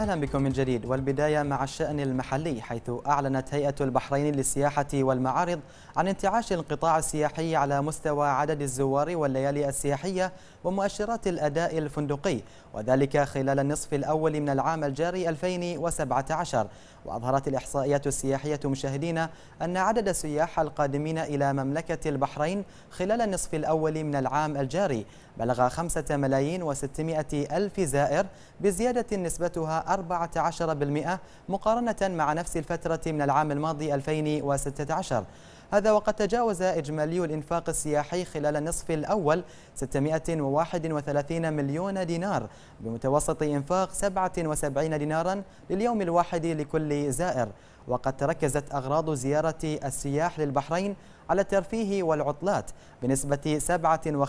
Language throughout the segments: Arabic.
أهلا بكم من جديد والبداية مع الشأن المحلي حيث أعلنت هيئة البحرين للسياحة والمعارض عن انتعاش القطاع السياحي على مستوى عدد الزوار والليالي السياحية ومؤشرات الأداء الفندقي وذلك خلال النصف الأول من العام الجاري 2017 وأظهرت الإحصائيات السياحية مشاهدينا أن عدد السياح القادمين إلى مملكة البحرين خلال النصف الأول من العام الجاري بلغ 5 ملايين و600 ألف زائر بزيادة نسبتها 14% مقارنة مع نفس الفترة من العام الماضي 2016 هذا وقد تجاوز إجمالي الإنفاق السياحي خلال النصف الأول 631 مليون دينار بمتوسط إنفاق 77 دينارا لليوم الواحد لكل زائر وقد تركزت أغراض زيارة السياح للبحرين على الترفيه والعطلات بنسبة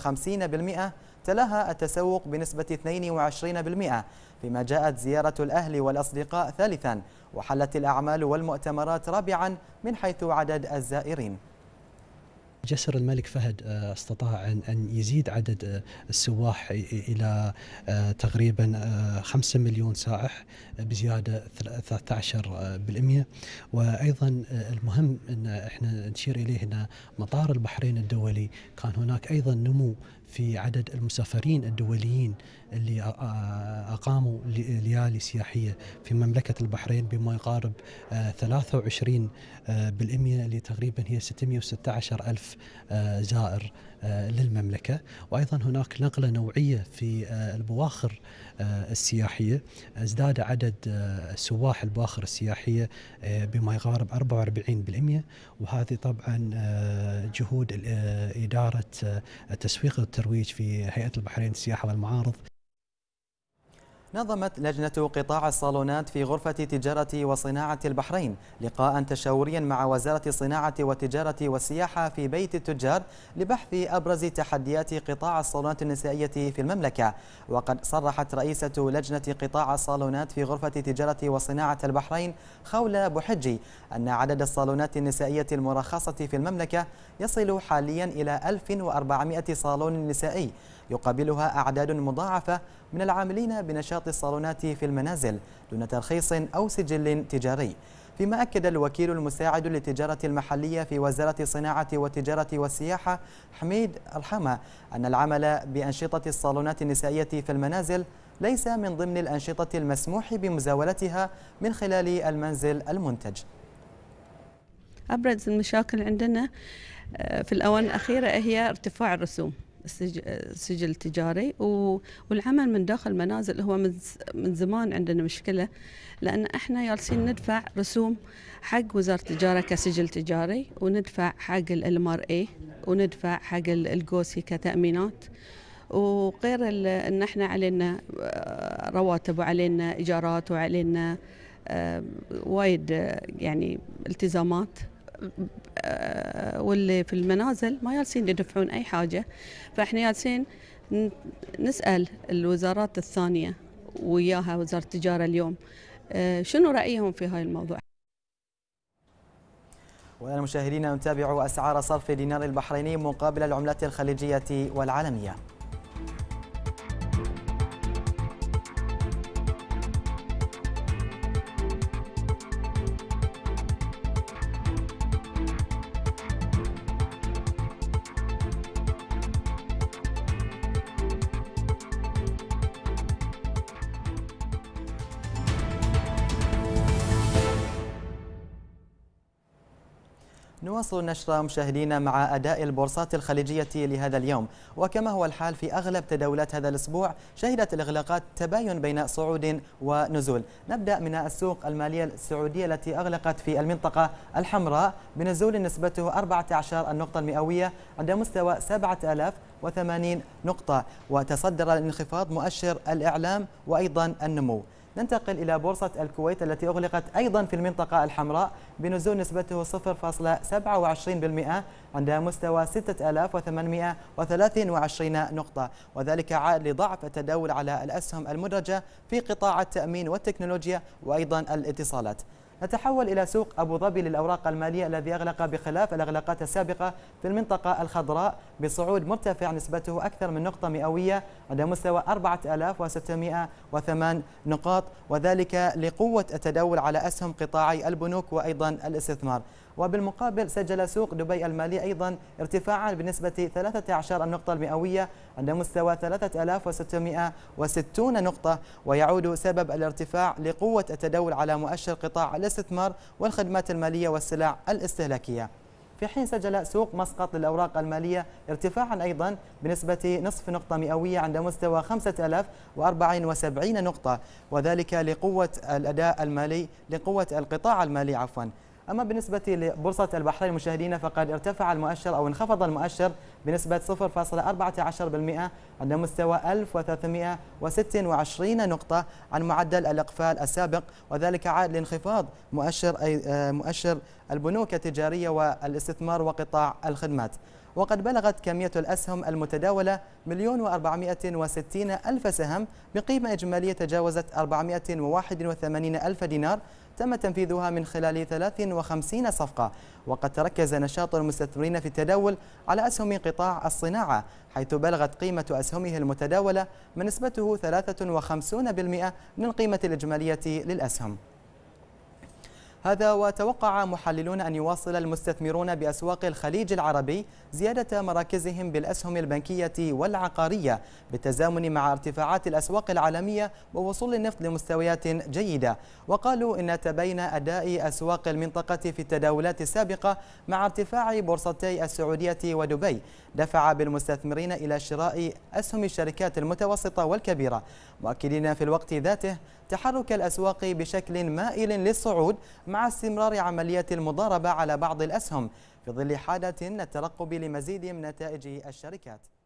57% تلاها التسوق بنسبة 22% فيما جاءت زيارة الأهل والأصدقاء ثالثا وحلت الأعمال والمؤتمرات رابعا من حيث عدد الزائرين جسر الملك فهد آه، استطاع أن يزيد عدد آه، السواح إلى آه، تقريبا 5 مليون سائح بزيادة 13% وأيضا المهم أن احنا نشير إليه أن مطار البحرين الدولي كان هناك أيضا نمو في عدد المسافرين الدوليين اللي أقاموا ليالي سياحية في مملكة البحرين بما يقارب 23% آه، آه، اللي تقريبا هي 616 ألف آه، زائر للمملكة وأيضا هناك نقلة نوعية في البواخر السياحية ازداد عدد سواح البواخر السياحية بما يقارب 44% وهذه طبعا جهود إدارة التسويق والترويج في هيئة البحرين السياحة والمعارض نظمت لجنة قطاع الصالونات في غرفة تجارة وصناعة البحرين لقاء تشاوريا مع وزارة الصناعة والتجارة والسياحة في بيت التجار لبحث أبرز تحديات قطاع الصالونات النسائية في المملكة وقد صرحت رئيسة لجنة قطاع الصالونات في غرفة تجارة وصناعة البحرين خولة بحجي أن عدد الصالونات النسائية المرخصة في المملكة يصل حاليا إلى 1400 صالون نسائي يقابلها أعداد مضاعفة من العاملين بنشاط الصالونات في المنازل دون ترخيص أو سجل تجاري فيما أكد الوكيل المساعد للتجارة المحلية في وزارة الصناعة والتجارة والسياحة حميد الحمى أن العمل بأنشطة الصالونات النسائية في المنازل ليس من ضمن الأنشطة المسموح بمزاولتها من خلال المنزل المنتج أبرز المشاكل عندنا آه، في الأوان الأخيرة هي ارتفاع الرسوم سجل تجاري والعمل من داخل منازل هو من زمان عندنا مشكله لان احنا جالسين ندفع رسوم حق وزاره التجاره كسجل تجاري وندفع حق المار ار اي وندفع حق الجوسي كتامينات وغير ان احنا علينا آه، رواتب وعلينا ايجارات وعلينا آه، وايد آه، يعني التزامات آه، واللي في المنازل ما جالسين يدفعون اي حاجه فاحنا جالسين نسال الوزارات الثانيه وياها وزاره التجاره اليوم آه، شنو رايهم في هاي الموضوع والآن مشاهدينا نتابع أسعار صرف دينار البحريني مقابل العملات الخليجية والعالمية نواصل النشر مشاهدينا مع أداء البورصات الخليجية لهذا اليوم وكما هو الحال في أغلب تداولات هذا الأسبوع شهدت الإغلاقات تباين بين صعود ونزول نبدأ من السوق المالية السعودية التي أغلقت في المنطقة الحمراء بنزول نسبته 14 النقطة المئوية عند مستوى 7000 نقطة وتصدر الانخفاض مؤشر الإعلام وأيضا النمو ننتقل إلى بورصة الكويت التي أغلقت أيضا في المنطقة الحمراء بنزول نسبته 0.27% عند مستوى 6823 نقطة وذلك عائد لضعف التداول على الأسهم المدرجة في قطاع التأمين والتكنولوجيا وأيضا الاتصالات نتحول إلى سوق أبو ظبي للأوراق المالية الذي أغلق بخلاف الأغلاقات السابقة في المنطقة الخضراء بصعود مرتفع نسبته أكثر من نقطة مئوية عند مستوى 4608 نقاط وذلك لقوة التداول على أسهم قطاعي البنوك وأيضا الاستثمار وبالمقابل سجل سوق دبي المالي أيضا ارتفاعا بنسبة 13 النقطة المئوية عند مستوى 3660 نقطة ويعود سبب الارتفاع لقوة التداول على مؤشر قطاع الاستثمار والخدمات المالية والسلع الاستهلاكية في حين سجل سوق مسقط للأوراق المالية ارتفاعا أيضا بنسبة نصف نقطة مئوية عند مستوى 5074 نقطة وذلك لقوة الأداء المالي لقوة القطاع المالي عفوا أما بالنسبة لبورصة البحرين مشاهدينا فقد ارتفع المؤشر أو انخفض المؤشر بنسبة 0.14% عند مستوى 1326 نقطة عن معدل الإقفال السابق وذلك عاد لانخفاض مؤشر آه، مؤشر البنوك التجارية والاستثمار وقطاع الخدمات وقد بلغت كمية الأسهم المتداولة مليون وأربعمائة وستين ألف سهم بقيمة إجمالية تجاوزت أربعمائة وواحد وثمانين ألف دينار تم تنفيذها من خلال 53 صفقة وقد تركز نشاط المستثمرين في التداول على أسهم قطاع الصناعة حيث بلغت قيمة أسهمه المتداولة من نسبته 53% من القيمة الإجمالية للأسهم هذا وتوقع محللون أن يواصل المستثمرون بأسواق الخليج العربي زيادة مراكزهم بالأسهم البنكية والعقارية بالتزامن مع ارتفاعات الأسواق العالمية ووصول النفط لمستويات جيدة وقالوا إن تبين أداء أسواق المنطقة في التداولات السابقة مع ارتفاع بورصتي السعودية ودبي دفع بالمستثمرين إلى شراء أسهم الشركات المتوسطة والكبيرة مؤكدين في الوقت ذاته تحرك الأسواق بشكل مائل للصعود مع استمرار عمليات المضاربة على بعض الأسهم في ظل حالة الترقب لمزيد من نتائج الشركات